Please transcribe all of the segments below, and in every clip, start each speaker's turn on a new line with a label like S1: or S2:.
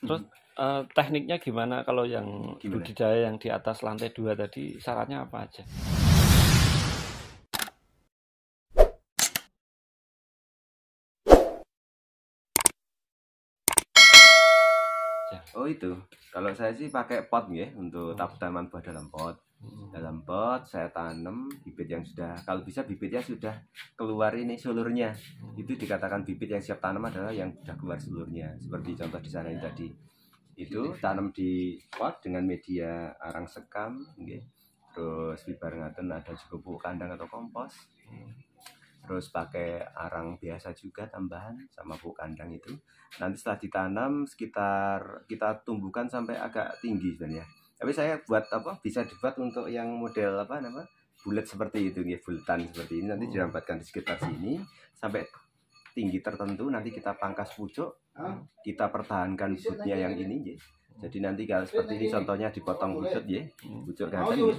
S1: Terus uh, tekniknya gimana kalau yang gimana? budidaya yang di atas lantai dua tadi syaratnya apa aja? Iya. Oh itu, kalau saya sih pakai pot ya untuk oh. tanaman buah dalam pot. Hmm. Dalam pot saya tanam bibit yang sudah, kalau bisa bibitnya sudah keluar ini seluruhnya. Hmm. Itu dikatakan bibit yang siap tanam adalah yang sudah keluar seluruhnya. Seperti contoh di sana ini ya. tadi. Itu tanam di pot dengan media arang sekam, okay. terus bibar ngaten ada juga pupuk kandang atau kompos. Hmm terus pakai arang biasa juga tambahan sama pupuk kandang itu nanti setelah ditanam sekitar kita tumbuhkan sampai agak tinggi sebenarnya tapi saya buat apa bisa dibuat untuk yang model apa nama bulat seperti itu ya bulatan seperti ini nanti oh. dirambatkan di sekitar sini sampai tinggi tertentu nanti kita pangkas pucuk kita pertahankan sudutnya yang ini ya jadi nanti kalau seperti ini contohnya dipotong oh, pucuk ya pucuk ganten ya.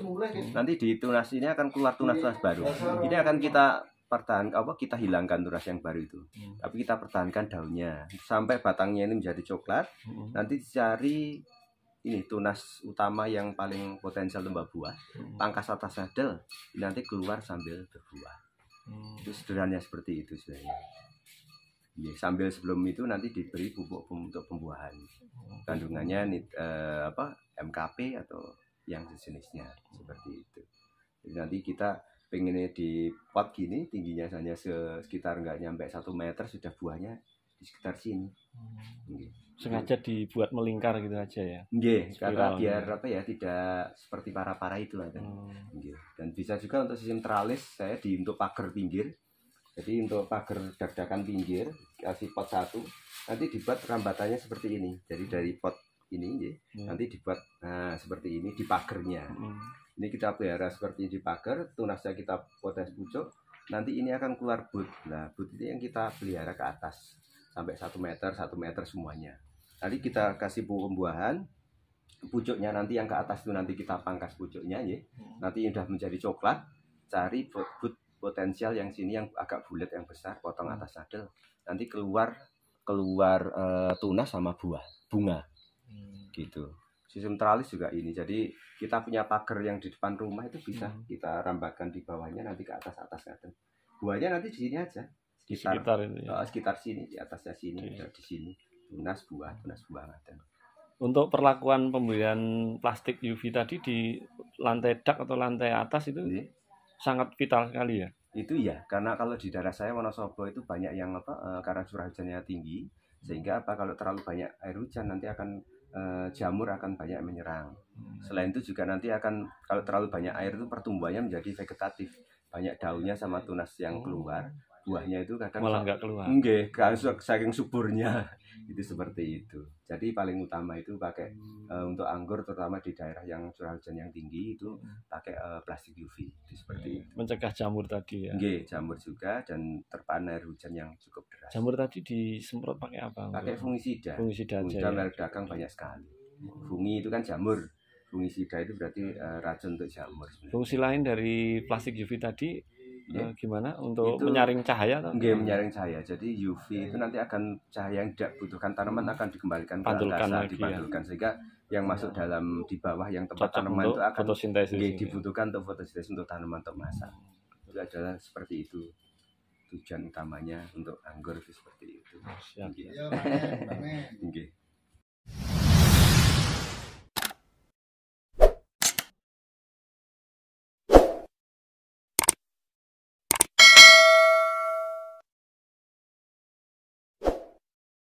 S1: nanti di tunas ini akan keluar tunas-tunas baru ini akan kita pertahan apa kita hilangkan tunas yang baru itu hmm. tapi kita pertahankan daunnya sampai batangnya ini menjadi coklat hmm. nanti dicari ini tunas utama yang paling potensial lembab buah hmm. pangkas atas sadel nanti keluar sambil berbuah hmm. itu sederhananya seperti itu sebenarnya ya, sambil sebelum itu nanti diberi pupuk untuk pembuahan hmm. kandungannya nit, eh, apa MKP atau yang sejenisnya seperti itu jadi nanti kita pengennya di pot gini tingginya hanya sekitar nggak nyampe satu meter sudah buahnya di sekitar sini hmm. sengaja dibuat melingkar gitu aja ya Nggih, karena gitu ya? biar apa ya tidak seperti para para itu kan hmm. dan bisa juga untuk sistem teralis saya di untuk pagar pinggir jadi untuk pagar dadakan pinggir kasih pot satu nanti dibuat rambatannya seperti ini jadi dari pot ini hmm. nanti dibuat nah, seperti ini di pagernya hmm ini kita pelihara seperti di pagar, tunasnya kita potensi pucuk. Nanti ini akan keluar but. Nah, but ini yang kita pelihara ke atas sampai 1 meter, 1 meter semuanya. tadi kita kasih pembuahan, pucuknya nanti yang ke atas itu nanti kita pangkas pucuknya ya. Hmm. Nanti sudah menjadi coklat, cari but potensial yang sini yang agak bulat yang besar, potong hmm. atas sadel. Nanti keluar keluar uh, tunas sama buah, bunga. Hmm. Gitu sistem teralis juga ini jadi kita punya pagar yang di depan rumah itu bisa hmm. kita rambakan di bawahnya nanti ke atas atas buahnya nanti di sini aja sekitar sekitar, ini, ya. Oh, sekitar sini di atasnya sini okay. di sini tunas buah tunas buah ada untuk perlakuan pembelian plastik UV tadi di lantai dak atau lantai atas itu Ini. Iya. sangat vital sekali ya itu ya karena kalau di daerah saya Wonosobo itu banyak yang apa eh, karena curah hujannya tinggi hmm. sehingga apa kalau terlalu banyak air hujan nanti akan Eh, jamur akan banyak menyerang. Hmm. Selain itu juga nanti akan kalau terlalu banyak air itu pertumbuhannya menjadi vegetatif, banyak daunnya sama tunas yang oh. keluar, buahnya itu kadang malah nggak keluar enggak saking suburnya itu seperti itu jadi paling utama itu pakai hmm. uh, untuk anggur terutama di daerah yang curah hujan yang tinggi itu hmm. pakai uh, plastik UV itu seperti hmm. itu. mencegah jamur tadi ya Nge, jamur juga dan terpana air hujan yang cukup deras jamur tadi disemprot pakai apa pakai fungisida fungisida, aja. merek ya. dagang banyak sekali hmm. fungi itu kan jamur fungisida itu berarti uh, racun untuk jamur fungsi lain dari plastik UV tadi ya. gimana untuk itu, menyaring cahaya atau menyaring cahaya jadi UV iya, itu iya. nanti akan cahaya yang tidak butuhkan tanaman hmm. akan dikembalikan ke atas dipantulkan ya. sehingga yang iya. masuk ya. dalam di bawah yang tempat Cocok tanaman itu akan fotosintesis ya, dibutuhkan untuk fotosintesis untuk tanaman untuk masak itu adalah seperti itu tujuan utamanya untuk anggur itu seperti itu. Siap. Ya, Oke.